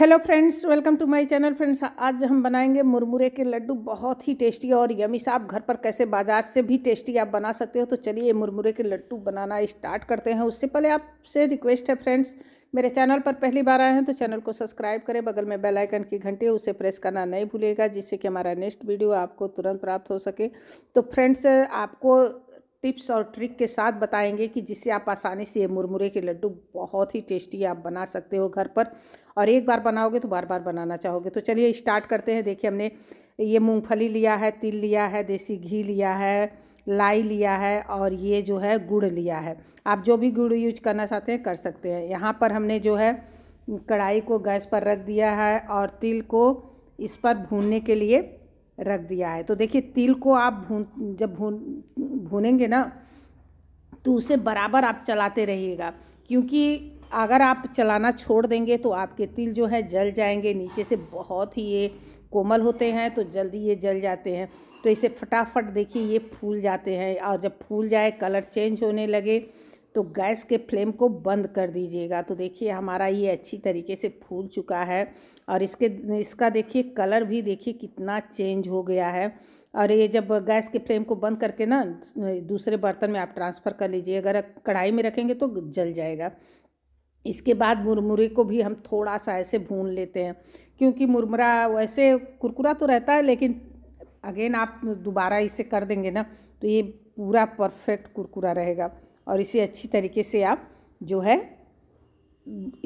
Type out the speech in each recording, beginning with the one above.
hello friends welcome to my channel friends आज हम बनाएंगे मुरमुरे के लड्डू बहुत ही टेस्टी और यमी आप घर पर कैसे बाजार से भी टेस्टी आप बना सकते हो तो चलिए मुरमुरे के लड्डू बनाना स्टार्ट करते हैं उससे पहले आपसे रिक्वेस्ट है फ्रेंड्स मेरे चैनल पर पहली बार आए हैं तो चैनल को सब्सक्राइब करें बगल में बेलाइकन की घंटी उसे प्रेस करना नहीं भूलेगा जिससे कि हमारा नेक्स्ट वीडियो आपको तुरंत प्राप्त हो सके तो फ्रेंड्स आपको टिप्स और ट्रिक के साथ बताएंगे कि जिससे आप आसानी से ये मुरमुरे के लड्डू बहुत ही टेस्टी आप बना सकते हो घर पर और एक बार बनाओगे तो बार बार बनाना चाहोगे तो चलिए स्टार्ट करते हैं देखिए हमने ये मूंगफली लिया है तिल लिया है देसी घी लिया है लाई लिया है और ये जो है गुड़ लिया है आप जो भी गुड़ यूज करना चाहते हैं कर सकते हैं यहाँ पर हमने जो है कढ़ाई को गैस पर रख दिया है और तिल को इस पर भूनने के लिए रख दिया है तो देखिए तिल को आप भून जब भून भूनेंगे ना तो उसे बराबर आप चलाते रहिएगा क्योंकि अगर आप चलाना छोड़ देंगे तो आपके तिल जो है जल जाएंगे नीचे से बहुत ही ये कोमल होते हैं तो जल्दी ये जल जाते हैं तो इसे फटाफट देखिए ये फूल जाते हैं और जब फूल जाए कलर चेंज होने लगे तो गैस के फ्लेम को बंद कर दीजिएगा तो देखिए हमारा ये अच्छी तरीके से फूल चुका है और इसके इसका देखिए कलर भी देखिए कितना चेंज हो गया है और ये जब गैस के फ्लेम को बंद करके ना दूसरे बर्तन में आप ट्रांसफ़र कर लीजिए अगर कढ़ाई में रखेंगे तो जल जाएगा इसके बाद मुरमुरे को भी हम थोड़ा सा ऐसे भून लेते हैं क्योंकि मुरमुरा वैसे कुरकुरा तो रहता है लेकिन अगेन आप दोबारा इसे कर देंगे ना तो ये पूरा परफेक्ट कुरकुरा रहेगा और इसे अच्छी तरीके से आप जो है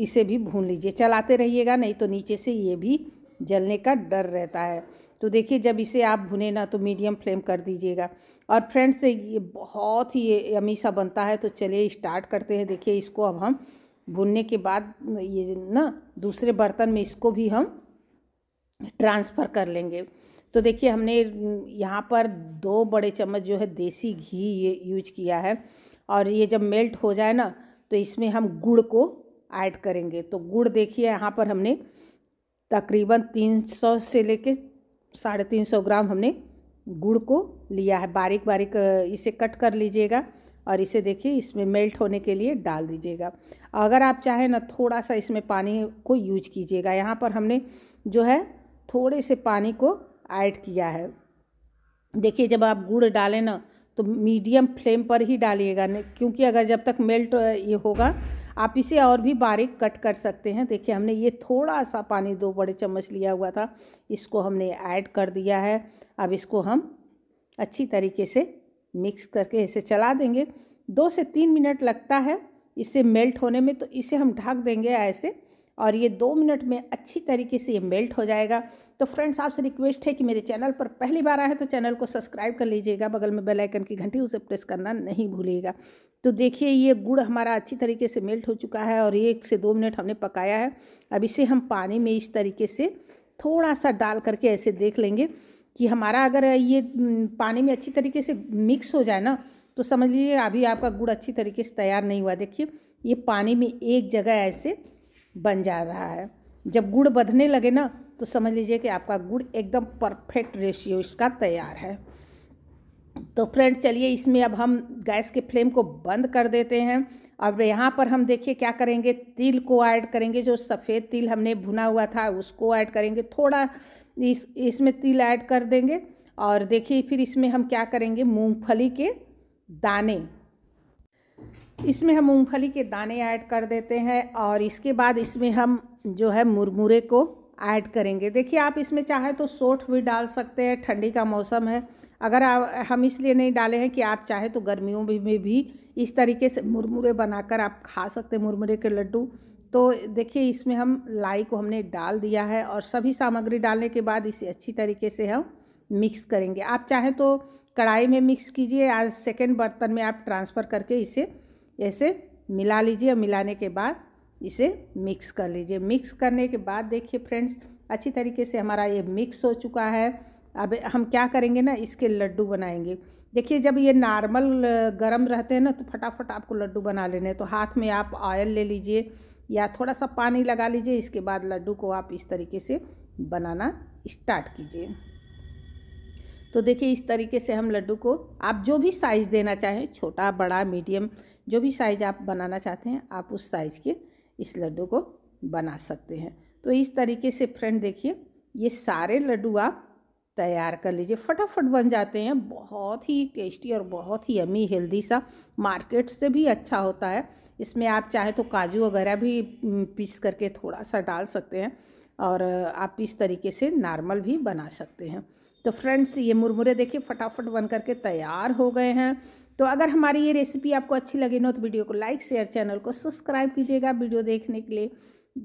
इसे भी भून लीजिए चलाते रहिएगा नहीं तो नीचे से ये भी जलने का डर रहता है तो देखिए जब इसे आप भुने ना तो मीडियम फ्लेम कर दीजिएगा और फ्रेंड्स ये बहुत ही अमीसा बनता है तो चलिए स्टार्ट करते हैं देखिए इसको अब हम भुनने के बाद ये ना दूसरे बर्तन में इसको भी हम ट्रांसफ़र कर लेंगे तो देखिए हमने यहाँ पर दो बड़े चम्मच जो है देसी घी ये यूज किया है और ये जब मेल्ट हो जाए ना तो इसमें हम गुड़ को ऐड करेंगे तो गुड़ देखिए यहाँ पर हमने तकरीबन तीन सौ से लेके साढ़े तीन सौ ग्राम हमने गुड़ को लिया है बारीक बारीक इसे कट कर लीजिएगा और इसे देखिए इसमें मेल्ट होने के लिए डाल दीजिएगा अगर आप चाहें ना थोड़ा सा इसमें पानी को यूज कीजिएगा यहाँ पर हमने जो है थोड़े से पानी को ऐड किया है देखिए जब आप गुड़ डालें ना तो मीडियम फ्लेम पर ही डालिएगा क्योंकि अगर जब तक मेल्ट ये होगा आप इसे और भी बारीक कट कर सकते हैं देखिए हमने ये थोड़ा सा पानी दो बड़े चम्मच लिया हुआ था इसको हमने ऐड कर दिया है अब इसको हम अच्छी तरीके से मिक्स करके इसे चला देंगे दो से तीन मिनट लगता है इसे मेल्ट होने में तो इसे हम ढक देंगे ऐसे और ये दो मिनट में अच्छी तरीके से ये मेल्ट हो जाएगा तो फ्रेंड्स आपसे रिक्वेस्ट है कि मेरे चैनल पर पहली बार आए हैं तो चैनल को सब्सक्राइब कर लीजिएगा बगल में बेल आइकन की घंटी उसे प्रेस करना नहीं भूलिएगा तो देखिए ये गुड़ हमारा अच्छी तरीके से मेल्ट हो चुका है और एक से दो मिनट हमने पकाया है अब इसे हम पानी में इस तरीके से थोड़ा सा डाल करके ऐसे देख लेंगे कि हमारा अगर ये पानी में अच्छी तरीके से मिक्स हो जाए ना तो समझ लीजिए अभी आपका गुड़ अच्छी तरीके से तैयार नहीं हुआ देखिए ये पानी में एक जगह ऐसे बन जा रहा है जब गुड़ बधने लगे ना तो समझ लीजिए कि आपका गुड़ एकदम परफेक्ट रेशियो इसका तैयार है तो फ्रेंड चलिए इसमें अब हम गैस के फ्लेम को बंद कर देते हैं अब यहाँ पर हम देखिए क्या करेंगे तिल को ऐड करेंगे जो सफ़ेद तिल हमने भुना हुआ था उसको ऐड करेंगे थोड़ा इस इसमें तिल ऐड कर देंगे और देखिए फिर इसमें हम क्या करेंगे मूंगफली के दाने इसमें हम मूंगफली के दाने ऐड कर देते हैं और इसके बाद इसमें हम जो है मुरमुरे को ऐड करेंगे देखिए आप इसमें चाहे तो सोठ भी डाल सकते हैं ठंडी का मौसम है अगर आप हम इसलिए नहीं डाले हैं कि आप चाहे तो गर्मियों में भी, भी इस तरीके से मुरमुरे बनाकर आप खा सकते हैं मुरमुरे के लड्डू तो देखिए इसमें हम लाई को हमने डाल दिया है और सभी सामग्री डालने के बाद इसे अच्छी तरीके से हम मिक्स करेंगे आप चाहें तो कढ़ाई में मिक्स कीजिए या सेकेंड बर्तन में आप ट्रांसफ़र करके इसे ऐसे मिला लीजिए मिलाने के बाद इसे मिक्स कर लीजिए मिक्स करने के बाद देखिए फ्रेंड्स अच्छी तरीके से हमारा ये मिक्स हो चुका है अब हम क्या करेंगे ना इसके लड्डू बनाएंगे देखिए जब ये नॉर्मल गरम रहते हैं ना तो फटाफट आपको लड्डू बना लेने हैं तो हाथ में आप ऑयल ले लीजिए या थोड़ा सा पानी लगा लीजिए इसके बाद लड्डू को आप इस तरीके से बनाना स्टार्ट कीजिए तो देखिए इस तरीके से हम लड्डू को आप जो भी साइज़ देना चाहें छोटा बड़ा मीडियम जो भी साइज़ आप बनाना चाहते हैं आप उस साइज़ के इस लड्डू को बना सकते हैं तो इस तरीके से फ्रेंड देखिए ये सारे लड्डू आप तैयार कर लीजिए फटाफट बन जाते हैं बहुत ही टेस्टी और बहुत ही अमी हेल्दी सा मार्केट से भी अच्छा होता है इसमें आप चाहे तो काजू वगैरह भी पीस करके थोड़ा सा डाल सकते हैं और आप इस तरीके से नॉर्मल भी बना सकते हैं तो फ्रेंड्स ये मुरमुरे देखिए फटाफट बन करके तैयार हो गए हैं तो अगर हमारी ये रेसिपी आपको अच्छी लगे ना तो वीडियो को लाइक शेयर चैनल को सब्सक्राइब कीजिएगा वीडियो देखने के लिए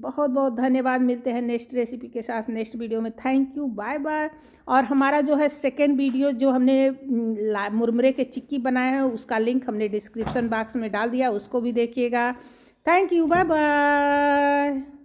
बहुत बहुत धन्यवाद मिलते हैं नेक्स्ट रेसिपी के साथ नेक्स्ट वीडियो में थैंक यू बाय बाय और हमारा जो है सेकेंड वीडियो जो हमने मुरमुरे के चिक्की बनाया है उसका लिंक हमने डिस्क्रिप्शन बॉक्स में डाल दिया उसको भी देखिएगा थैंक यू बाय बाय